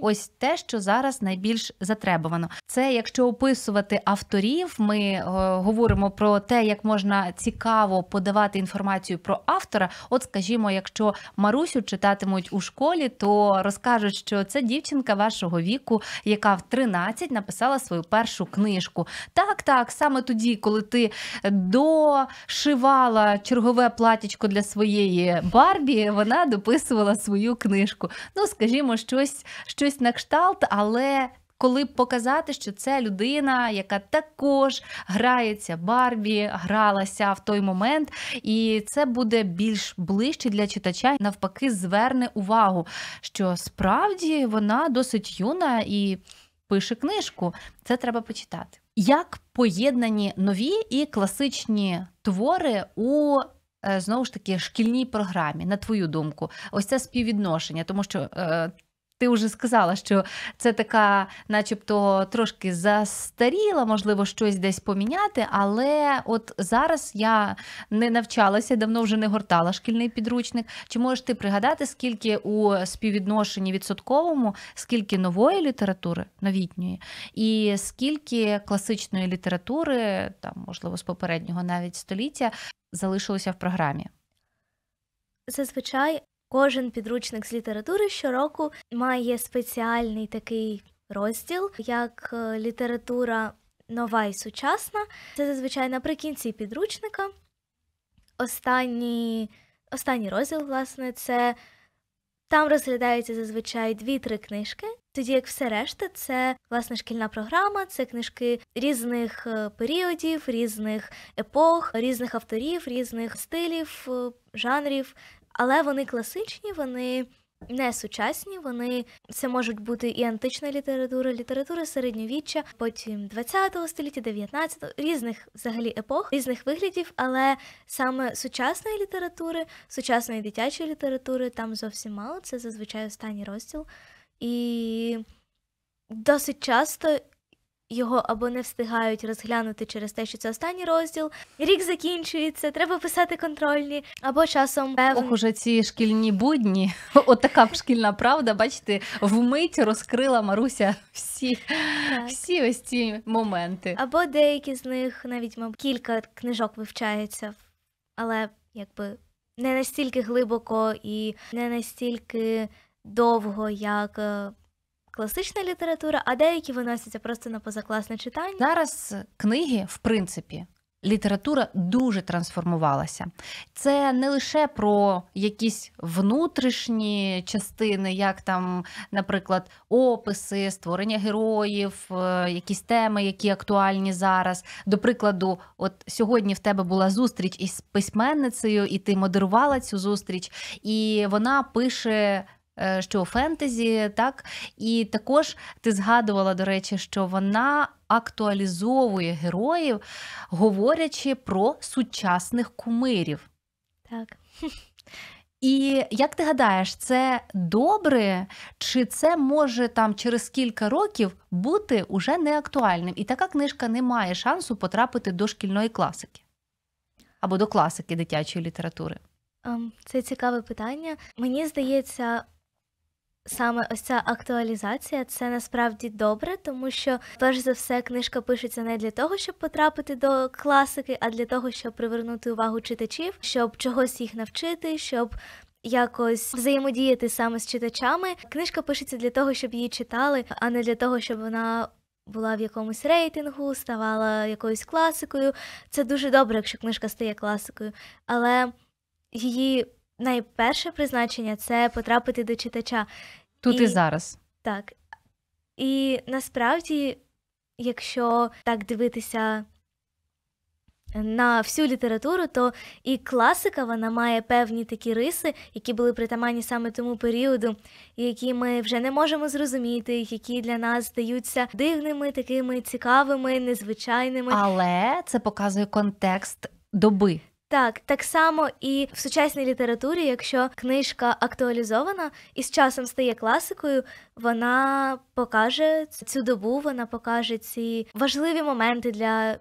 Ось те, що зараз найбільш затребувано, це якщо описувати авторів, ми е, говоримо про те, як можна цікаво подавати інформацію про автора. От, скажімо, якщо Марусю читатимуть у школі, то розкажуть, що це дівчинка вашого віку, яка в 13 написала свою першу книжку. Так, так, саме тоді, коли ти дошивала чергове платічко для своєї Барбі, вона дописувала свою книжку. Ну, скажімо, щось щось на кшталт, але. Коли показати, що це людина, яка також грається Барбі, гралася в той момент, і це буде більш ближче для читача, навпаки, зверне увагу, що справді вона досить юна і пише книжку. Це треба почитати. Як поєднані нові і класичні твори у е, Знову ж таки, шкільній програмі, на твою думку, ось це співвідношення, тому що е, ти вже сказала, що це така, начебто, трошки застаріла, можливо, щось десь поміняти. Але от зараз я не навчалася, давно вже не гортала шкільний підручник. Чи можеш ти пригадати, скільки у співвідношенні відсотковому, скільки нової літератури новітньої, і скільки класичної літератури, там можливо з попереднього навіть століття, залишилося в програмі? Зазвичай Кожен підручник з літератури щороку має спеціальний такий розділ, як е, література нова і сучасна. Це зазвичай наприкінці підручника. Останній, останній розділ, власне, це там розглядаються зазвичай дві-три книжки. Тоді, як все решта, це власне шкільна програма, це книжки різних е, періодів, різних епох, різних авторів, різних стилів, е, жанрів, але вони класичні, вони не сучасні. Вони це можуть бути і антична література, література середньовіччя, потім 20-го століття, 19-го, різних взагалі епох, різних виглядів, але саме сучасної літератури, сучасної дитячої літератури там зовсім мало. Це зазвичай останній розділ. І досить часто його або не встигають розглянути через те, що це останній розділ. Рік закінчується, треба писати контрольні, або часом певні. Ох, уже ці шкільні будні. От така б шкільна правда, бачите, вмить розкрила Маруся всі всі ось ці моменти. Або деякі з них навіть мабуть кілька книжок вивчається, але якби не настільки глибоко і не настільки довго, як. Е, класична література, а деякі виносяться просто на позакласне читання. Зараз книги, в принципі. Література дуже трансформувалася. Це не лише про якісь внутрішні частини, як там, наприклад, описи, створення героїв, е, якісь теми, які актуальні зараз. До прикладу, от сьогодні в тебе була зустріч із письменницею, і ти модерувала цю зустріч, і вона пише Е, що фентезі, так і також ти згадувала, до речі, що вона актуалізовує героїв, говорячи про сучасних кумирів. Так. І як ти гадаєш, це добре, чи це може там через кілька років бути уже неактуальним? І така книжка не має шансу потрапити до шкільної класики або до класики дитячої літератури? Ем, це цікаве питання. Мені здається, Саме ось ця актуалізація це насправді добре, тому що перш за все книжка пишеться не для того, щоб потрапити до класики, а для того, щоб привернути увагу читачів, щоб чогось їх навчити, щоб якось взаємодіяти саме з читачами. Книжка пишеться для того, щоб її читали, а не для того, щоб вона. Була в якомусь рейтингу, ставала якоюсь класикою. Це дуже добре, якщо книжка стає класикою, але її найперше призначення це потрапити до читача. Тут і, і зараз. Так. І насправді, якщо так дивитися на всю літературу, то і класика вона має певні такі риси, які були притаманні саме тому періоду, які ми вже не можемо зрозуміти, які для нас здаються дивними, такими цікавими, незвичайними. Але це показує контекст доби. Так, так само і в сучасній літературі, якщо книжка актуалізована і з часом стає класикою, вона покаже цю добу, вона покаже ці важливі моменти для.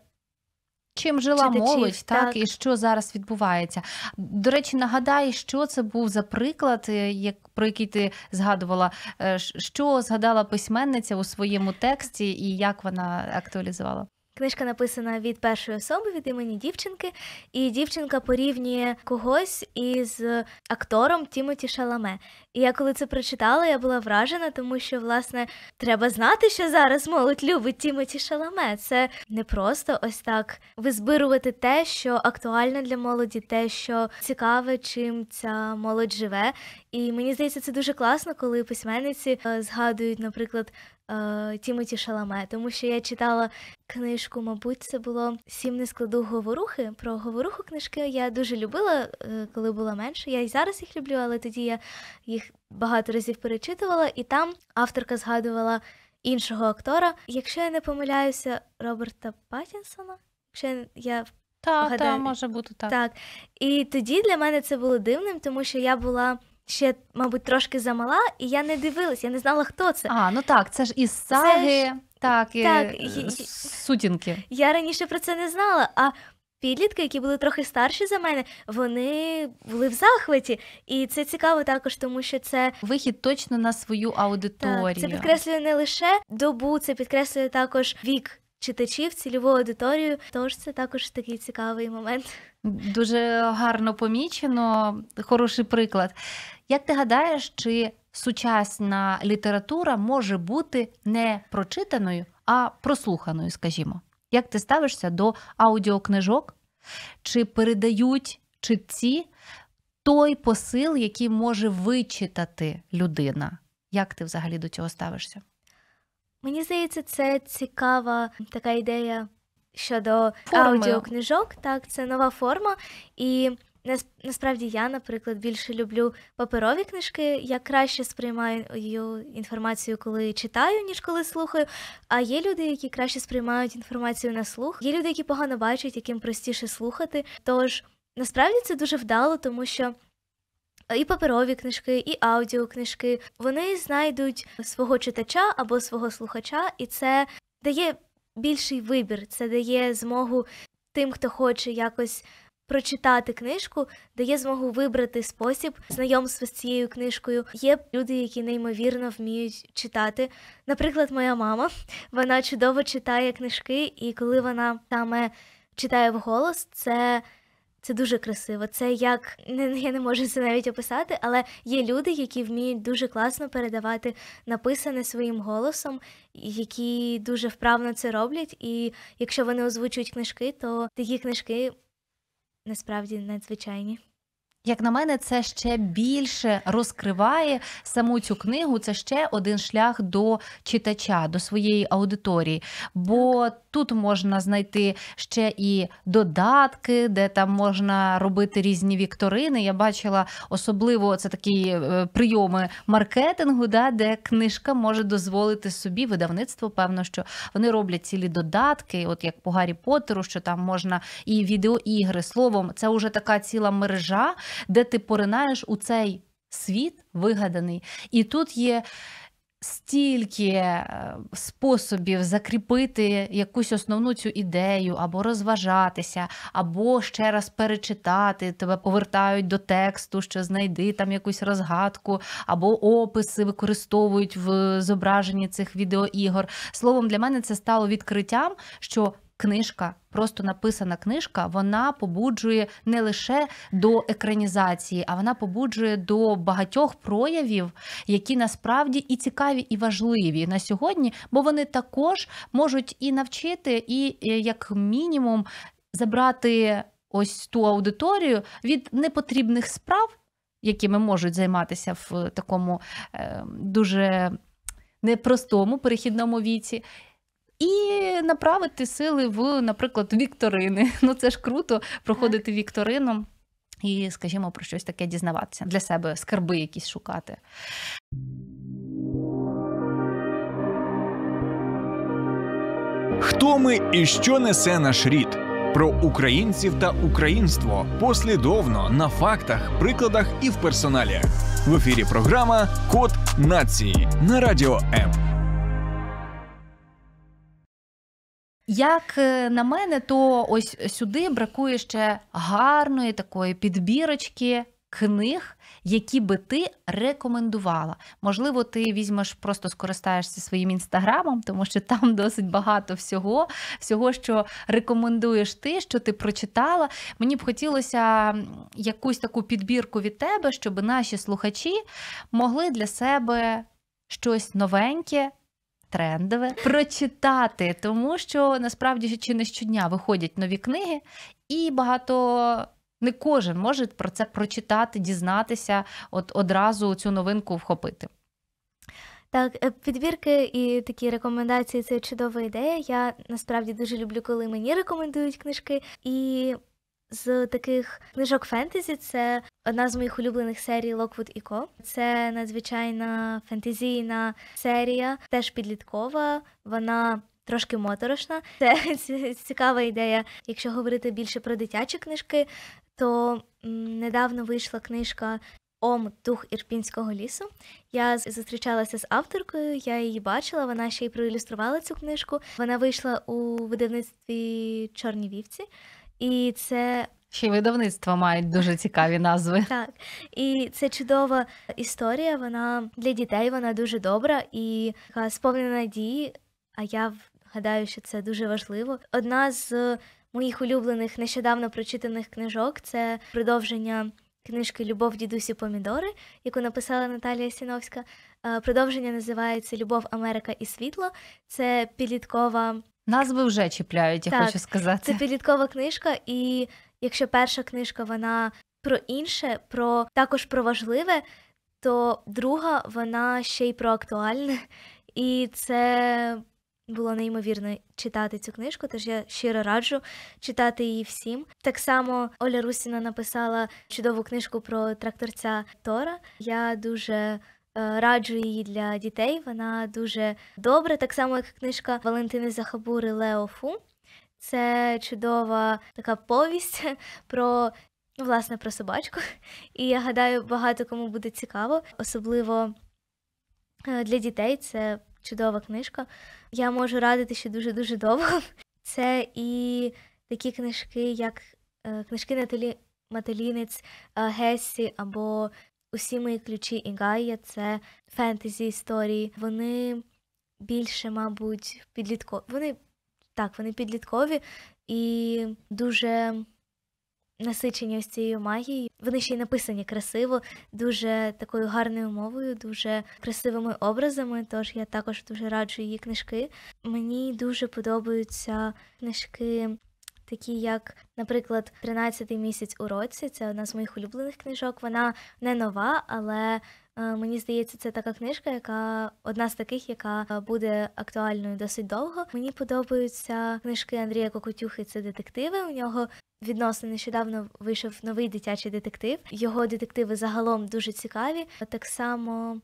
Чим жила Читачів, молодь, так, так і що зараз відбувається. До речі, нагадай, що це був за приклад, е, як про який ти згадувала, е, що згадала письменниця у своєму тексті, і як вона актуалізувала? Книжка написана від першої особи від імені дівчинки, і дівчинка порівнює когось із актором Тімоті Шаламе. І я коли це прочитала, я була вражена, тому що власне треба знати, що зараз молодь любить Тімоті Шаламе. Це не просто ось так визбирувати те, що актуально для молоді, те, що цікаве, чим ця молодь живе. І мені здається, це дуже класно, коли письменниці е, згадують, наприклад, Е, Тімоті Шаламе, тому що я читала книжку, мабуть, це було сім не складу говорухи. Про говоруху книжки я дуже любила, е, коли була менше. Я й зараз їх люблю, але тоді я їх багато разів перечитувала, і там авторка згадувала іншого актора. Якщо я не помиляюся, Роберта Паттінсона, якщо я та, гадаю, та може бути так. так. І тоді для мене це було дивним, тому що я була ще, мабуть, трошки замала, і я не дивилась, я не знала, хто це. А, ну так, це ж із саги, ж... так, і так, е, сутінки. Я раніше про це не знала. а... Підлітки, які були трохи старші за мене, вони були в захваті, і це цікаво також, тому що це вихід точно на свою аудиторію. Так, Це підкреслює не лише добу, це підкреслює також вік читачів, цільову аудиторію. Тож це також такий цікавий момент. Дуже гарно помічено, хороший приклад. Як ти гадаєш, чи сучасна література може бути не прочитаною, а прослуханою, скажімо? Як ти ставишся до аудіокнижок? Чи передають читці той посил, який може вичитати людина? Як ти взагалі до цього ставишся? Мені здається, це цікава така ідея щодо Форми. аудіокнижок, так, це нова форма. І насправді я, наприклад, більше люблю паперові книжки. Я краще сприймаю інформацію, коли читаю, ніж коли слухаю. А є люди, які краще сприймають інформацію на слух. Є люди, які погано бачать, яким простіше слухати. Тож насправді це дуже вдало, тому що. І паперові книжки, і аудіокнижки. Вони знайдуть свого читача або свого слухача, і це дає більший вибір. Це дає змогу тим, хто хоче якось прочитати книжку, дає змогу вибрати спосіб знайомства з цією книжкою. Є люди, які неймовірно вміють читати. Наприклад, моя мама вона чудово читає книжки, і коли вона саме читає вголос, це. Це дуже красиво. Це як я не можу це навіть описати, але є люди, які вміють дуже класно передавати написане своїм голосом, які дуже вправно це роблять. І якщо вони озвучують книжки, то такі книжки насправді надзвичайні. Як на мене, це ще більше розкриває саму цю книгу. Це ще один шлях до читача, до своєї аудиторії. Бо тут можна знайти ще і додатки, де там можна робити різні вікторини. Я бачила особливо це такі е, прийоми маркетингу, да, де книжка може дозволити собі видавництво. Певно, що вони роблять цілі додатки, от як по Гаррі Поттеру, що там можна і відеоігри. Словом, це вже така ціла мережа де ти поринаєш у цей світ вигаданий. І тут є. Стільки е, способів закріпити якусь основну цю ідею, або розважатися, або ще раз перечитати, тебе повертають до тексту, що знайди там якусь розгадку, або описи використовують в е, зображенні цих відеоігор. Словом, для мене це стало відкриттям, що книжка, просто написана книжка, вона побуджує не лише до екранізації, а вона побуджує до багатьох проявів, які насправді і цікаві, і важливі на сьогодні, бо вони також можуть і навчити, і е, як мінімум забрати ось ту аудиторію від непотрібних справ, якими можуть займатися в такому ем, дуже непростому перехідному віці і направити сили в, наприклад, вікторини. Ну це ж круто проходити вікторину і, скажімо, про щось таке дізнаватися для себе, скарби якісь шукати. Хто ми і що несе наш рід? Про українців та українство послідовно на фактах, прикладах і в персоналі. В ефірі програма Код нації на радіо М. Як е, на мене, то ось сюди бракує ще гарної такої підбірочки книг, які би ти рекомендувала. Можливо, ти візьмеш, просто скористаєшся своїм інстаграмом, тому що там досить багато всього, всього, що рекомендуєш ти, що ти прочитала. Мені б хотілося якусь таку підбірку від тебе, щоб наші слухачі могли для себе щось новеньке трендове прочитати, тому що насправді чи не щодня виходять нові книги, і багато не кожен може про це прочитати, дізнатися, от одразу цю новинку вхопити. Так, е, підбірки і такі рекомендації це чудова ідея. Я насправді дуже люблю, коли мені рекомендують книжки. І з таких книжок фентезі це одна з моїх улюблених серій Локвуд і Ко. Це надзвичайна фентезійна серія, теж підліткова. Вона трошки моторошна. Це цікава ідея. Якщо говорити більше про дитячі книжки, то недавно вийшла книжка. Ом дух ірпінського лісу. Я зустрічалася з авторкою, я її бачила. Вона ще й проілюструвала цю книжку. Вона вийшла у видавництві Чорні вівці. І це ще й видавництва мають дуже цікаві назви. Так, і це чудова історія. Вона для дітей вона дуже добра і сповнена надії. А я гадаю, що це дуже важливо. Одна з моїх улюблених нещодавно прочитаних книжок це продовження книжки Любов дідусі Помідори, яку написала Наталія Сіновська. Е, продовження називається Любов, Америка і світло. Це підліткова Назви вже чіпляють, я так, хочу сказати. Це підліткова книжка, і якщо перша книжка вона про інше, про також про важливе, то друга вона ще й про актуальне. І це було неймовірно читати цю книжку, тож я щиро раджу читати її всім. Так само Оля Русіна написала чудову книжку про тракторця Тора. Я дуже Е, раджу її для дітей. Вона дуже добра, так само як книжка Валентини Захабури Лео Фу. Це чудова така повість про ну, власне про собачку. І я гадаю, багато кому буде цікаво, особливо е, для дітей. Це чудова книжка. Я можу радити, ще дуже дуже довго. Це і такі книжки, як е, книжки Наталі Маталінець Гесі або Усі мої ключі і Гая це фентезі історії. Вони більше, мабуть, підліткові. Вони так, вони підліткові і дуже насичені ось цією магією. Вони ще й написані красиво, дуже такою гарною мовою, дуже красивими образами. Тож я також дуже раджу її книжки. Мені дуже подобаються книжки такі як, наприклад, Тринадцятий місяць у році. Це одна з моїх улюблених книжок. Вона не нова, але е, мені здається, це така книжка, яка одна з таких, яка е, буде актуальною досить довго. Мені подобаються книжки Андрія Кокотюхи. Це детективи. У нього Відносно нещодавно вийшов новий дитячий детектив. Його детективи загалом дуже цікаві. Так само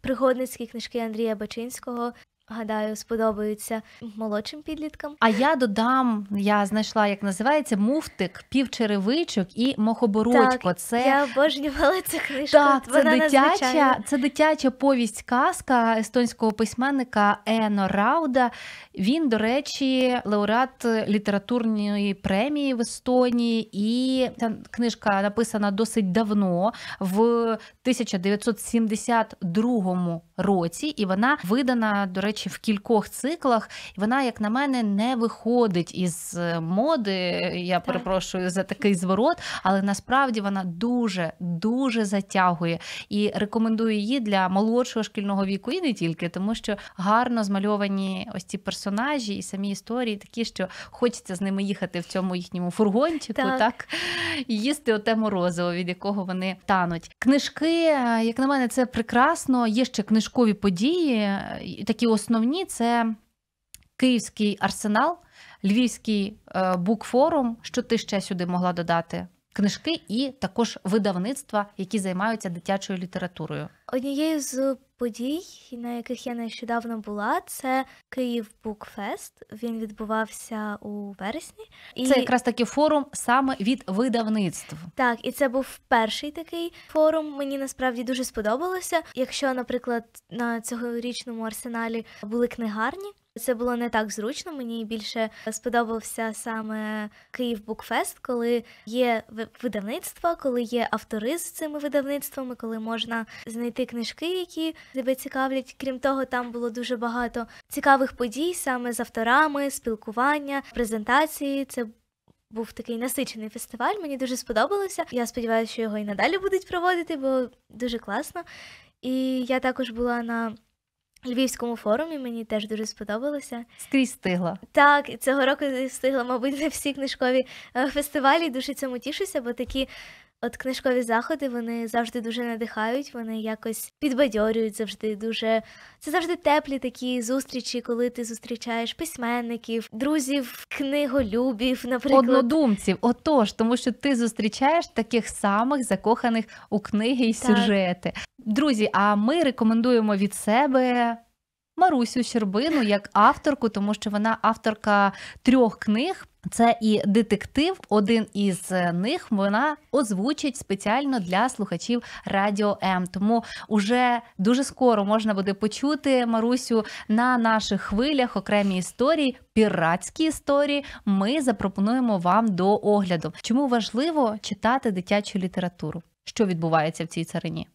пригодницькі книжки Андрія Бачинського гадаю, сподобаються молодшим підліткам. А я додам, я знайшла, як називається муфтик, півчеревичок і мохобородько. Так, це я обожнювала цю книжку. Так, це дитяча, це дитяча повість казка естонського письменника Ено Рауда. Він, до речі, лауреат літературної премії в Естонії, і ця книжка написана досить давно, в 1972 році, і вона видана, до речі речі, в кількох циклах. Вона, як на мене, не виходить із е, моди. Я перепрошую за такий зворот, але насправді вона дуже дуже затягує і рекомендую її для молодшого шкільного віку, і не тільки, тому що гарно змальовані ось ці персонажі і самі історії такі, що хочеться з ними їхати в цьому їхньому фургончику, так, так і їсти оте морозиво, від якого вони тануть. Книжки, е, як на мене, це прекрасно. Є ще книжкові події, е, такі основні основні це Київський арсенал, Львівський е, букфорум. Що ти ще сюди могла додати? книжки і також видавництва, які займаються дитячою літературою. Однією з подій, на яких я нещодавно була, це Київ Букфест. Він відбувався у вересні. І... Це якраз таки форум саме від видавництв. Так, і це був перший такий форум. Мені насправді дуже сподобалося. Якщо, наприклад, на цьогорічному арсеналі були книгарні. Це було не так зручно. Мені більше сподобався саме Київ Букфест, коли є видавництво, коли є автори з цими видавництвами, коли можна знайти книжки, які тебе цікавлять. Крім того, там було дуже багато цікавих подій, саме з авторами, спілкування, презентації. Це був такий насичений фестиваль. Мені дуже сподобалося. Я сподіваюся, що його і надалі будуть проводити, бо дуже класно. І я також була на Львівському форумі мені теж дуже сподобалося. Скрізь стигла. Так, цього року встигла, мабуть, на всі книжкові е, фестивалі. Дуже цьому тішуся, бо такі От книжкові заходи вони завжди дуже надихають, вони якось підбадьорюють завжди дуже. Це завжди теплі такі зустрічі, коли ти зустрічаєш письменників, друзів, книголюбів, наприклад. Однодумців, отож, тому що ти зустрічаєш таких самих закоханих у книги і сюжети. Друзі, а ми рекомендуємо від себе. Марусю Щербину як авторку, тому що вона авторка трьох книг це і детектив, один із е, них вона озвучить спеціально для слухачів радіо М. Тому уже дуже скоро можна буде почути Марусю на наших хвилях окремі історії, піратські історії. Ми запропонуємо вам до огляду. Чому важливо читати дитячу літературу? Що відбувається в цій царині?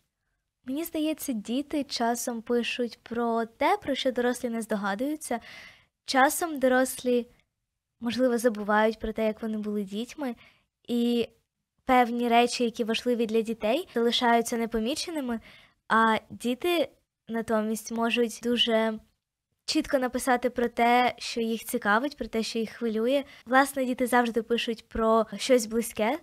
Мені здається, діти часом пишуть про те, про що дорослі не здогадуються. Часом дорослі можливо, забувають про те, як вони були дітьми, і певні речі, які важливі для дітей, залишаються непоміченими, а діти натомість можуть дуже чітко написати про те, що їх цікавить, про те, що їх хвилює. Власне, діти завжди пишуть про щось близьке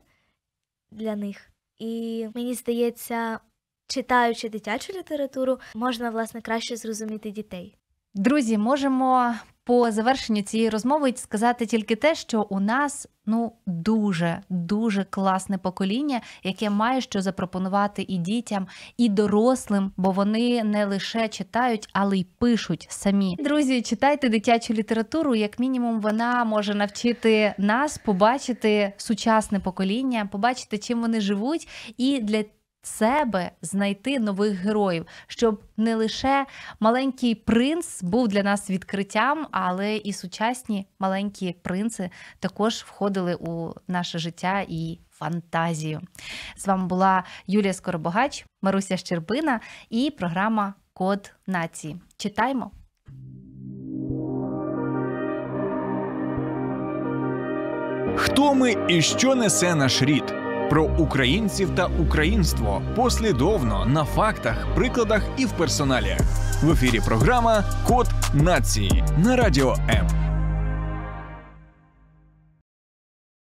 для них. І мені здається, читаючи дитячу літературу, можна власне краще зрозуміти дітей. Друзі, можемо по завершенню цієї розмови сказати тільки те, що у нас ну дуже дуже класне покоління, яке має що запропонувати і дітям, і дорослим, бо вони не лише читають, але й пишуть самі. Друзі, читайте дитячу літературу. Як мінімум, вона може навчити нас побачити сучасне покоління, побачити, чим вони живуть, і для себе знайти нових героїв, щоб не лише маленький принц був для нас відкриттям, але і сучасні маленькі принци також входили у наше життя і фантазію. З вами була Юлія Скоробогач, Маруся Щербина і програма Код нації. Читаймо. Хто ми і що несе наш рід? про українців та українство послідовно на фактах, прикладах і в персоналі. В ефірі програма Код нації на радіо М.